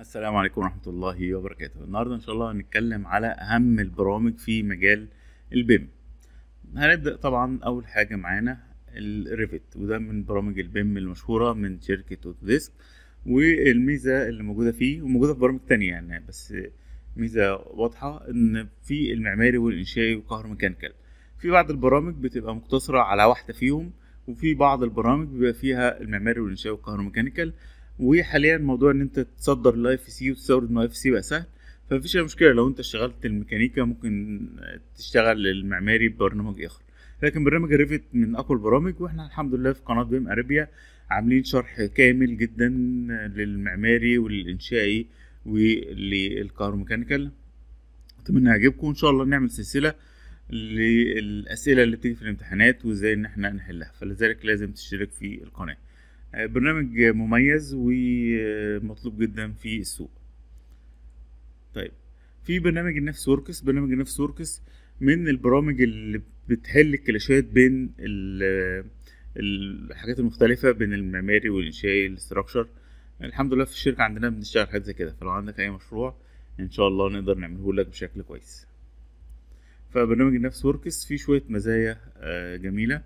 السلام عليكم ورحمة الله وبركاته النهاردة إن شاء الله هنتكلم على أهم البرامج في مجال البيم هنبدأ طبعا أول حاجة معانا الريفت وده من برامج البيم المشهورة من شركة أوتوديسك والميزة اللي موجودة فيه وموجودة في برامج تانية يعني بس ميزة واضحة إن في المعماري والإنشائي وقهر ميكانيكال في بعض البرامج بتبقى مقتصرة على واحدة فيهم وفي بعض البرامج بيبقى فيها المعماري والإنشائي والكهروميكانيكال وحاليا موضوع ان انت تصدر الاي في سي وتستورد من الاي سي بقى سهل فمفيش اي مشكله لو انت اشتغلت الميكانيكا ممكن تشتغل المعماري ببرنامج اخر لكن برنامج ريفت من اقوى البرامج واحنا الحمد لله في قناه بيم اريبيا عاملين شرح كامل جدا للمعماري وللانشائي وللكهروميكانيكال اتمنى يعجبكم وان شاء الله نعمل سلسله للاسئله اللي بتيجي في الامتحانات وازاي ان احنا نحلها فلذلك لازم تشترك في القناه برنامج مميز ومطلوب جدا في السوق طيب في برنامج النفس وركس برنامج النفس وركس من البرامج اللي بتحل الكلاشات بين الحاجات المختلفة بين المعماري والإنشائي الاستراكشر الحمد لله في الشركة عندنا بنشتغل حاجة زي كده فلو عندك أي مشروع إن شاء الله نقدر نعمله لك بشكل كويس فبرنامج النفس وركس فيه شوية مزايا آه، جميلة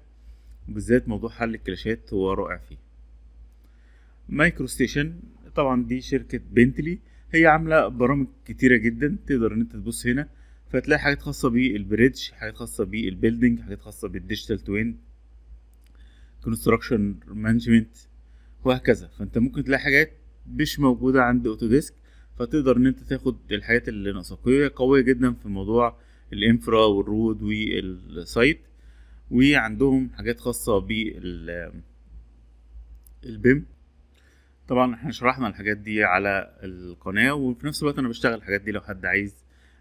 بالذات موضوع حل الكلاشات هو رائع فيه مايكرو ستيشن طبعا دي شركة بنتلي هي عاملة برامج كتيرة جدا تقدر ان انت تبص هنا فتلاقي حاجات خاصة بالبريدج حاجات خاصة بالبيلدينج حاجات خاصة بالديجيتال توين كونستراكشن مانجمنت وهكذا فانت ممكن تلاقي حاجات مش موجودة عند اوتوديسك فتقدر ان انت تاخد الحاجات اللي ناقصاك وهي قوية جدا في موضوع الانفرا والرود والسايت وعندهم حاجات خاصة بال البيم طبعا احنا شرحنا الحاجات دي على القناه وفي نفس الوقت انا بشتغل الحاجات دي لو حد عايز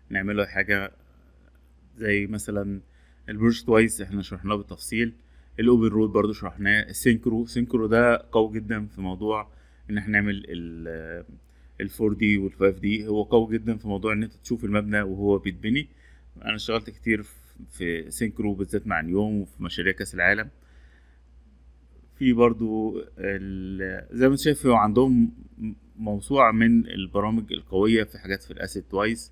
نعمله حاجه زي مثلا البروجكت وايز احنا شرحناه بالتفصيل الاوبن رود برضو شرحناه السينكرو سينكرو ده قوي جدا في موضوع ان احنا نعمل ال 4 دي وال 5 دي هو قوي جدا في موضوع ان انت تشوف المبنى وهو بيتبني انا اشتغلت كتير في سينكرو بالذات مع نيوم وفي مشاريع كاس العالم في برضو زي ما انت شايف عندهم موسوعة من البرامج القوية في حاجات في الاسيت توايس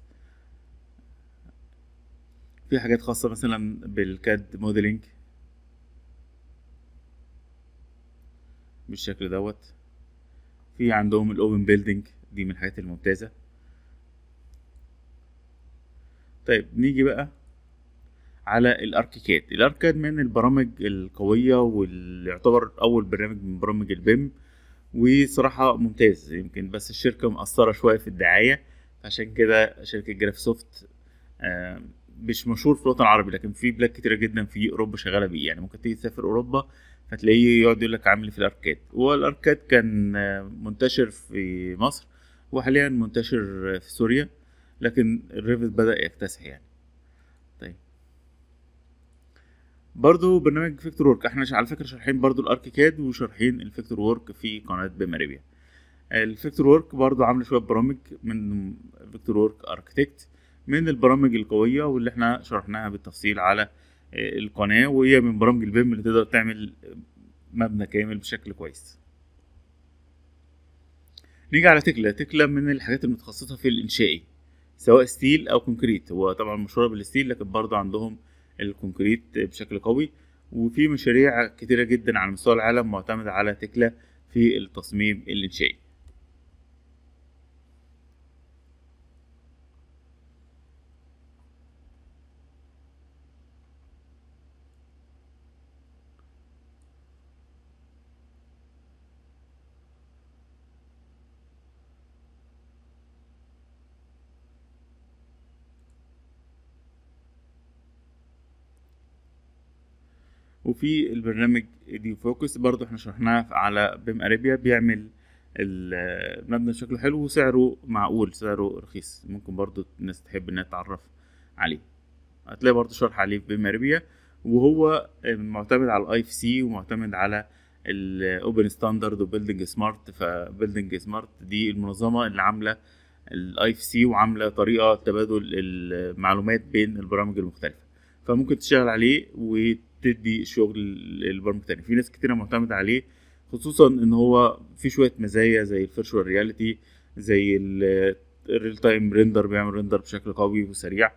في حاجات خاصة مثلا بالكاد موديلنج بالشكل دوت في عندهم الاوبن بيلدينج دي من الحاجات الممتازة طيب نيجي بقى على الاركيكات الاركاد من البرامج القويه واللي يعتبر اول برنامج من برامج البيم وصراحه ممتاز يمكن بس الشركه مقصره شويه في الدعايه عشان كده شركه سوفت مش مشهور في الوطن العربي لكن في بلاد كتيره جدا في اوروبا شغاله بيه يعني ممكن تيجي تسافر اوروبا فتلاقيه يقعد يقول لك عامل في الاركاد والاركاد كان منتشر في مصر وحاليا منتشر في سوريا لكن الريفت بدا يكتسح يعني برضو برنامج فيكتور وورك احنا على فكره شارحين برضو الاركيكاد وشارحين الفيكتور وورك في قناه بماريبيا الفيكتور وورك برضو عامله شويه برامج من فيكتور وورك اركتكت من البرامج القويه واللي احنا شرحناها بالتفصيل على آه، القناه وهي من برامج البيم اللي تقدر تعمل آه، مبنى كامل بشكل كويس نيجي على تكلا تكلا من الحاجات المتخصصه في الانشائي سواء ستيل او كونكريت هو طبعا مشهوره بالستيل لكن برضه عندهم الكونكريت بشكل قوي وفي مشاريع كتيرة جدا على مستوى العالم معتمدة على تكلا في التصميم الإنشائي وفي البرنامج دي فوكس برضو احنا شرحناه على بيم اريبيا بيعمل المبنى شكله حلو وسعره معقول سعره رخيص ممكن برضو الناس تحب انها تتعرف عليه هتلاقي برضو شرح عليه في بيم اريبيا وهو معتمد على الاي اف سي ومعتمد على الاوبن ستاندرد وبيلدنج سمارت فبيلدنج سمارت دي المنظمه اللي عامله الاي اف سي وعامله طريقه تبادل المعلومات بين البرامج المختلفه فممكن تشتغل عليه وت تدي شغل للبرمجه تاني في ناس كتيره معتمده عليه خصوصا ان هو في شويه مزايا زي الفيرشوال رياليتي زي الريل تايم ريندر بيعمل ريندر بشكل قوي وسريع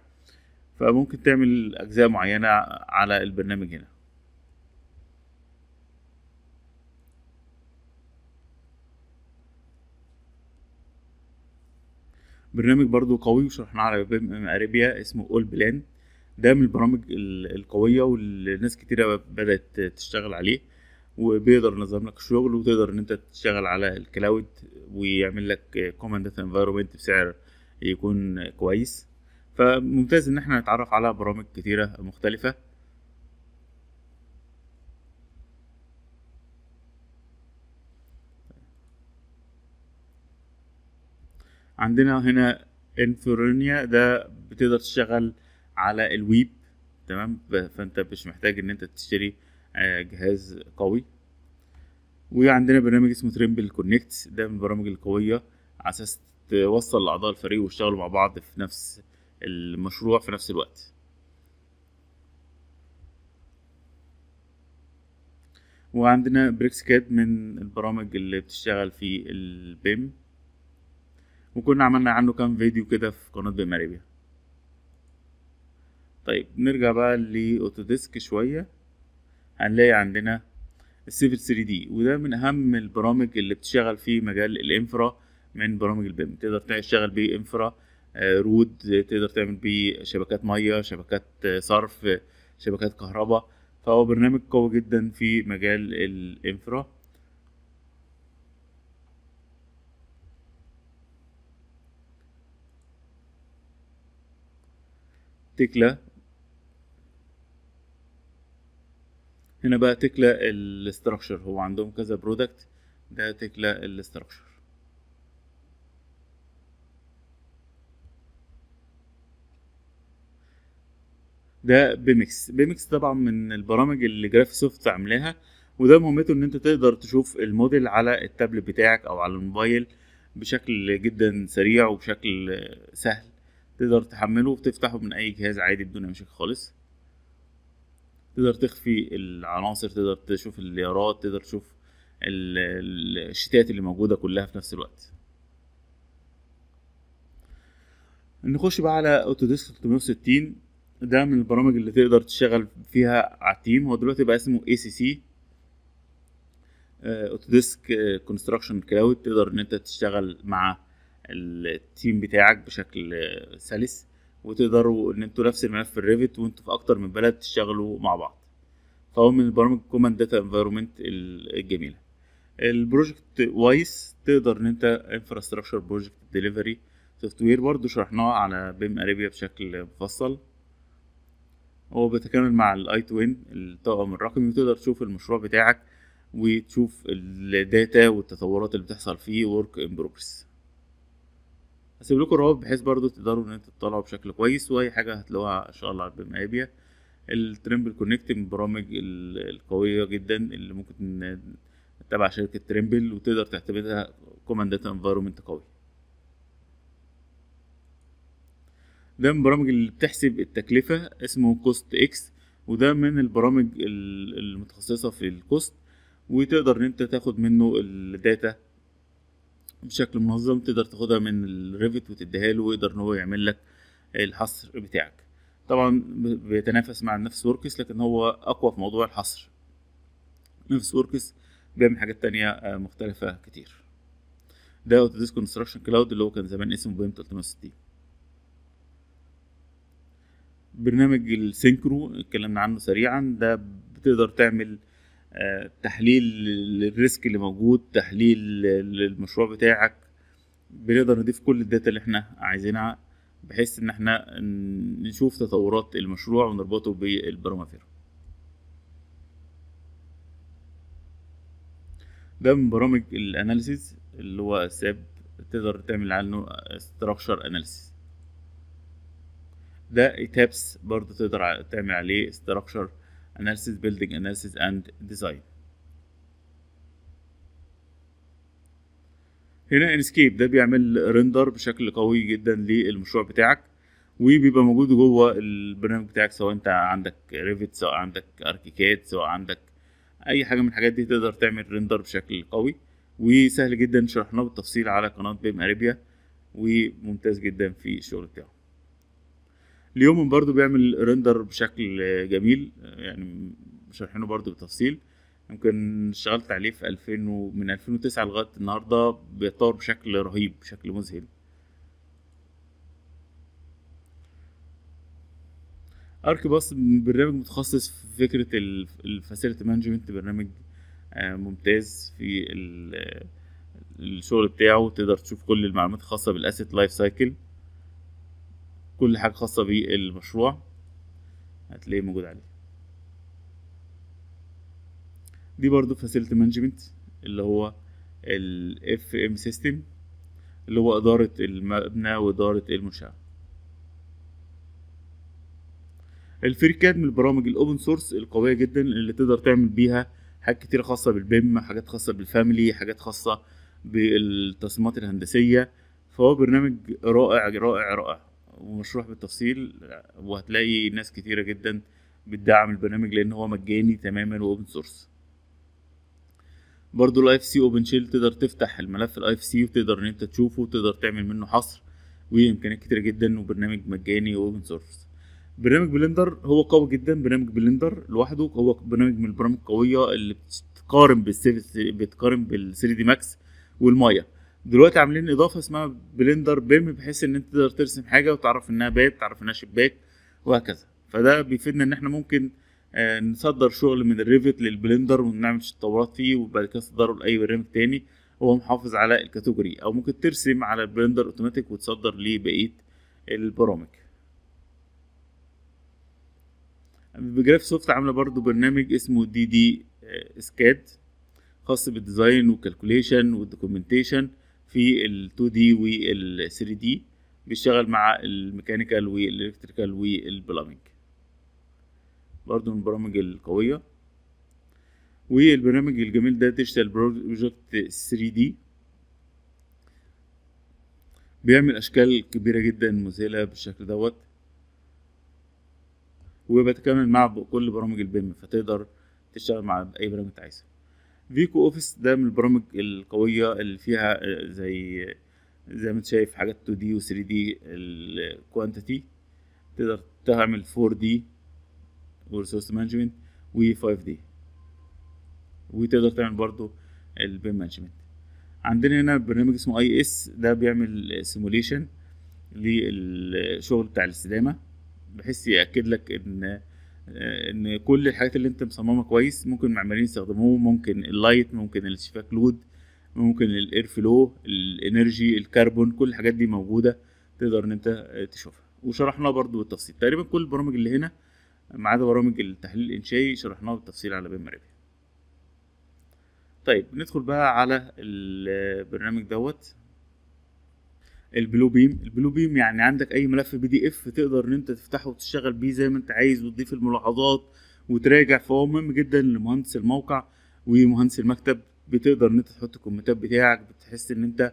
فممكن تعمل اجزاء معينه على البرنامج هنا برنامج برضو قوي وشرحناه على ام اريبيا اسمه اول بلان ده من البرامج القويه واللي ناس كتيره بدات تشتغل عليه وبيقدر ينظم لك الشغل وتقدر ان انت تشتغل على الكلاود ويعمل لك كومن داتا بسعر يكون كويس فممتاز ان احنا نتعرف على برامج كتيره مختلفه عندنا هنا انفرونيا ده بتقدر تشتغل على الويب تمام فانت مش محتاج ان انت تشتري آه، جهاز قوي وعندنا برنامج اسمه تريمبل كونكت ده من البرامج القويه على اساس توصل لاعضاء الفريق ويشتغلوا مع بعض في نفس المشروع في نفس الوقت وعندنا بريكس كاد من البرامج اللي بتشتغل في البيم وكنا عملنا عنه كام فيديو كده في قناة بيم اريبيا طيب نرجع بقى لاوتوديسك شوية هنلاقي عندنا السيفل 3 دي وده من أهم البرامج اللي بتشتغل في مجال الإنفرا من برامج البيم تقدر تشتغل بيه إنفرا آه، رود تقدر تعمل بيه شبكات مية شبكات آه، صرف شبكات كهرباء فهو برنامج قوي جدا في مجال الإنفرا تكلا هنا بقى تكلا الاستراكشر هو عندهم كذا برودكت ده تكلا الاستراكشر ده بيمكس بيمكس طبعا من البرامج اللي جراف سوفت عاملاها وده مهمته ان انت تقدر تشوف الموديل على التابلت بتاعك او على الموبايل بشكل جدا سريع وبشكل سهل تقدر تحمله وتفتحه من اي جهاز عادي بدون مشاكل خالص تقدر تخفي العناصر تقدر تشوف الليارات تقدر تشوف الشتات اللي موجوده كلها في نفس الوقت نخش بقى على اوتوديسك 360 ده من البرامج اللي تقدر تشتغل فيها على التيم هو دلوقتي بقى اسمه اي سي سي اوتوديسك كونستراكشن كلاود تقدر ان انت تشتغل مع التيم بتاعك بشكل سلس وتقدروا ان انتوا نفس الملف في الريفت وانتوا في اكتر من بلد تشتغلوا مع بعض فهو من البرامج كومن داتا انفيرومنت الجميله البروجكت وايس تقدر ان انت انفراستراكشر بروجكت ديليفري سوفت وير برضه شرحناها على بيم اريبيا بشكل مفصل هو بيتكامل مع الاي توين الطاقم الرقمي وتقدر تشوف المشروع بتاعك وتشوف الداتا والتطورات اللي بتحصل فيه ورك ان بروجرس هسيب لكم الروابط بحيث برضو تقدروا ان انتوا تطلعوا بشكل كويس واي حاجه هتلاقوها ان شاء الله على بمقابيا الترمبل كونكت من البرامج القويه جدا اللي ممكن تبع شركه ترمبل وتقدر تعتمدها كوماند داتا انفايرمنت قوي ده من البرامج اللي بتحسب التكلفه اسمه كوست اكس وده من البرامج المتخصصه في الكوست وتقدر ان انت تاخد منه الداتا بشكل منظم تقدر تاخدها من الريفت وتديها له ويقدر ان هو يعمل لك الحصر بتاعك طبعا بيتنافس مع نفس وركس لكن هو اقوى في موضوع الحصر نفس وركس بيعمل حاجات تانية آه، مختلفة كتير ده اوتوديسك كونستراكشن كلاود اللي هو كان زمان اسمه بيم 360 برنامج السينكرو اتكلمنا عنه سريعا ده بتقدر تعمل تحليل الريسك اللي موجود تحليل المشروع بتاعك بنقدر نضيف كل الداتا اللي احنا عايزينها بحيث ان احنا نشوف تطورات المشروع ونربطه بالبرامافير ده من برامج الاناليسيز اللي هو ساب تقدر تعمل عنه structure analysis ده تابس برضه تقدر تعمل عليه structure analysis building analysis and design هنا انسكيب ده بيعمل ريندر بشكل قوي جدا للمشروع بتاعك وبيبقى موجود جوه البرنامج بتاعك سواء انت عندك ريفت سواء عندك اركيكات سواء عندك اي حاجه من الحاجات دي تقدر تعمل ريندر بشكل قوي وسهل جدا شرحناه بالتفصيل على قناه بيم اريبيا وممتاز جدا في الشغل بتاعه اليوم برضو بيعمل ريندر بشكل جميل يعني شارحينه برضو بالتفصيل يمكن اشتغلت عليه في 2000 و... من 2009 لغايه النهارده بيتطور بشكل رهيب بشكل مذهل أركي باص برنامج متخصص في فكره الفاسيلتي مانجمنت برنامج آه، ممتاز في الشغل بتاعه تقدر تشوف كل المعلومات الخاصه بالاسيت لايف سايكل كل حاجة خاصة بالمشروع هتلاقيه موجود عليه دي برضو فاسيلتي مانجمنت اللي هو الاف ام سيستم اللي هو إدارة المبنى وإدارة المنشأة الفريكات من البرامج الاوبن سورس القويه جدا اللي تقدر تعمل بيها حاجات كتيره خاصه بالبيم حاجات خاصه بالفاميلي حاجات خاصه بالتصميمات الهندسيه فهو برنامج رائع رائع رائع ومشروح بالتفصيل وهتلاقي ناس كتيره جدا بتدعم البرنامج لان هو مجاني تماما واوبن سورس برضو الاي اف سي اوبن شيل تقدر تفتح الملف الاي اف سي وتقدر ان انت تشوفه وتقدر تعمل منه حصر وامكانيات كتيره جدا وبرنامج مجاني واوبن سورس برنامج بلندر هو قوي جدا برنامج بلندر لوحده هو برنامج من البرامج القويه اللي بتقارن بالسيفس بتقارن بال 3 دي ماكس والمايا دلوقتي عاملين اضافه اسمها بلندر بيم بحيث ان انت تقدر ترسم حاجه وتعرف انها باك تعرف انها شباك وهكذا فده بيفيدنا ان احنا ممكن آه، نصدر شغل من الريفت للبلندر ونعمل تطورات فيه وبعد كده تصدره لاي برنامج تاني وهو محافظ على الكاتيجوري او ممكن ترسم على البلندر اوتوماتيك وتصدر لبقيه البرامج بجراف سوفت عامله برضو برنامج اسمه دي دي آه، سكاد خاص بالديزاين والكالكوليشن والدوكيومنتيشن في ال 2 دي وال 3 دي بيشتغل مع الميكانيكال والالكتريكال والبلامنج برضو من البرامج القوية والبرنامج الجميل ده ديجيتال بروجكت 3 دي بيعمل أشكال كبيرة جدا مذهلة بالشكل دوت وبتكمل مع كل برامج البيم فتقدر تشتغل مع أي برامج انت عايزها فيكو اوفيس ده من البرامج القويه اللي فيها آه، زي زي ما انت شايف حاجات 2 d و 3 d الكوانتيتي تقدر تعمل 4 دي وريسورس مانجمنت و 5 d وتقدر تعمل برضو البيم مانجمنت عندنا هنا برنامج اسمه اي اس ده بيعمل سيموليشن للشغل بتاع الاستدامه بحيث ياكد لك ان آه، ان كل الحاجات اللي انت مصممها كويس ممكن المعماريين يستخدموه ممكن اللايت ممكن الشفاك لود ممكن الاير فلو الانرجي الكربون كل الحاجات دي موجوده تقدر ان انت آه، تشوفها وشرحناها برضو بالتفصيل تقريبا كل البرامج اللي هنا ما عدا برامج التحليل الانشائي شرحناها بالتفصيل على بين مريبيا طيب ندخل بقى على البرنامج آه، دوت البلو بيم البلو بيم يعني عندك اي ملف بي دي اف تقدر ان انت تفتحه وتشتغل بيه زي ما انت عايز وتضيف الملاحظات وتراجع فهو مهم جدا لمهندس الموقع ومهندس المكتب بتقدر ان انت تحط الكومنتات بتاعك بتحس ان انت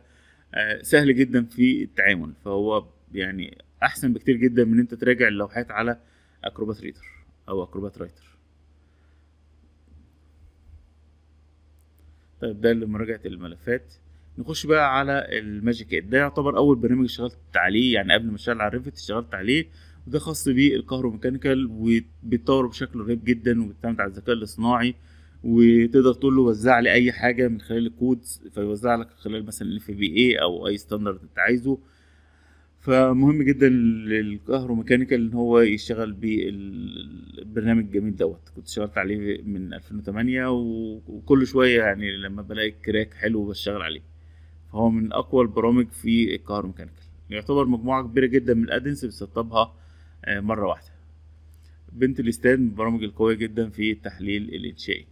آه، سهل جدا في التعامل فهو يعني احسن بكتير جدا من انت تراجع اللوحات على اكروبات ريدر او اكروبات رايتر طيب ده لمراجعه الملفات نخش بقى على الماجيك ده يعتبر اول برنامج اشتغلت عليه يعني قبل ما اشتغل على ريفت اشتغلت عليه وده خاص بالكهروميكانيكال وبيتطور بشكل رهيب جدا وبيعتمد على الذكاء الاصطناعي وتقدر تقول له وزع لي اي حاجه من خلال الكودز فيوزع لك خلال مثلا الاف بي اي او اي ستاندرد انت عايزه فمهم جدا للكهروميكانيكال ان هو يشتغل بالبرنامج الجميل دوت كنت اشتغلت عليه من 2008 وكل شويه يعني لما بلاقي كراك حلو بشتغل عليه فهو من اقوى البرامج في الكهرباء ميكانيكال يعتبر مجموعه كبيره جدا من الادنس بتسطبها آه، مره واحده بنت الاستاد من البرامج القويه جدا في التحليل الانشائي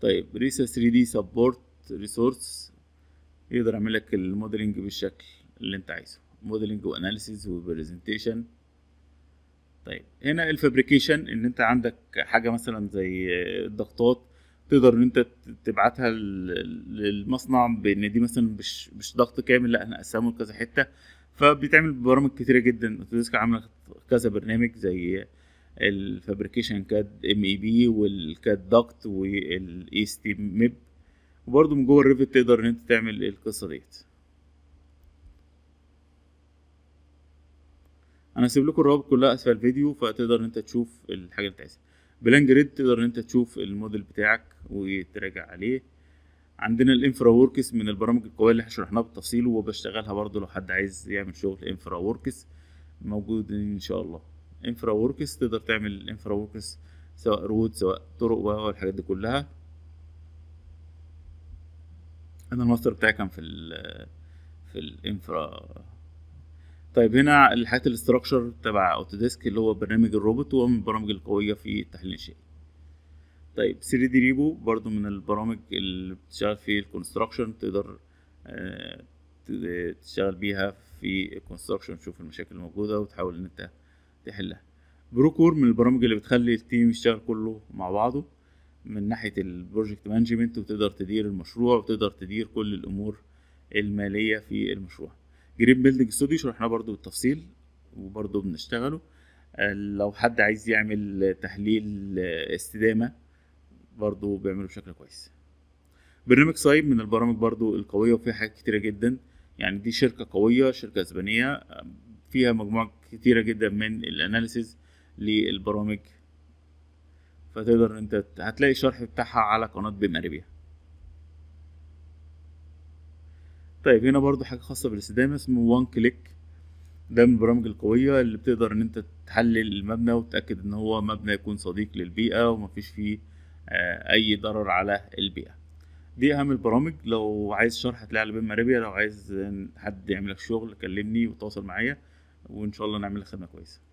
طيب ريسا 3 دي سبورت ريسورس يقدر يعمل لك الموديلنج بالشكل اللي انت عايزه موديلنج واناليسيز وبرزنتيشن طيب هنا الفابريكيشن ان انت عندك حاجه مثلا زي الضغطات تقدر ان انت تبعتها للمصنع بان دي مثلا مش مش ضغط كامل لا انا اقسمه لكذا حته فبتعمل برامج كتيره جدا اوتوديسك عامله كذا برنامج زي الفابريكيشن كاد ام اي بي والكاد دكت والاي اس تي ميب وبرده من جوه الريفت تقدر ان انت تعمل القصه ديت انا هسيب لكم الروابط كلها اسفل الفيديو فتقدر ان انت تشوف الحاجه اللي انت عايزها بلانجريد تقدر ان انت تشوف الموديل بتاعك وتراجع عليه عندنا الانفرا ووركس من البرامج القويه اللي احنا شرحناها بالتفصيل وبشتغلها برضو لو حد عايز يعمل شغل انفرا ووركس موجود ان شاء الله انفرا ووركس تقدر تعمل انفرا ووركس سواء رود سواء طرق والحاجات دي كلها انا الماستر بتاعي كان في ال في الانفرا طيب هنا الحاجات الاستراكشر تبع اوتوديسك اللي هو برنامج الروبوت وهو من البرامج القويه في التحليل الانشائي طيب 3 دي ريبو برضو من البرامج اللي بتشتغل في الكونستراكشن تقدر آه، تشتغل بيها في الكونستراكشن تشوف المشاكل الموجوده وتحاول ان انت تحلها بروكور من البرامج اللي بتخلي التيم يشتغل كله مع بعضه من ناحيه البروجكت مانجمنت وتقدر تدير المشروع وتقدر تدير كل الامور الماليه في المشروع جريب بيلدنج ستوديو شرحناه برضو بالتفصيل وبرضو بنشتغله آه، لو حد عايز يعمل تحليل آه، استدامة برضو بيعمله بشكل كويس برنامج صايب من البرامج برضو القوية وفيها حاجات كتيرة جدا يعني دي شركة قوية شركة اسبانية آه، فيها مجموعة كتيرة جدا من الاناليسيز للبرامج فتقدر انت هتلاقي الشرح بتاعها على قناة بمقاربيها طيب هنا برضو حاجة خاصة بالاستدامة اسمه وان كليك ده من البرامج القوية اللي بتقدر ان انت تحلل المبنى وتتأكد ان هو مبنى يكون صديق للبيئة ومفيش فيه آه، اي ضرر على البيئة دي اهم البرامج لو عايز شرح هتلاقي على بين ماربيا لو عايز حد يعمل لك شغل كلمني وتواصل معايا وان شاء الله نعمل لك خدمة كويسة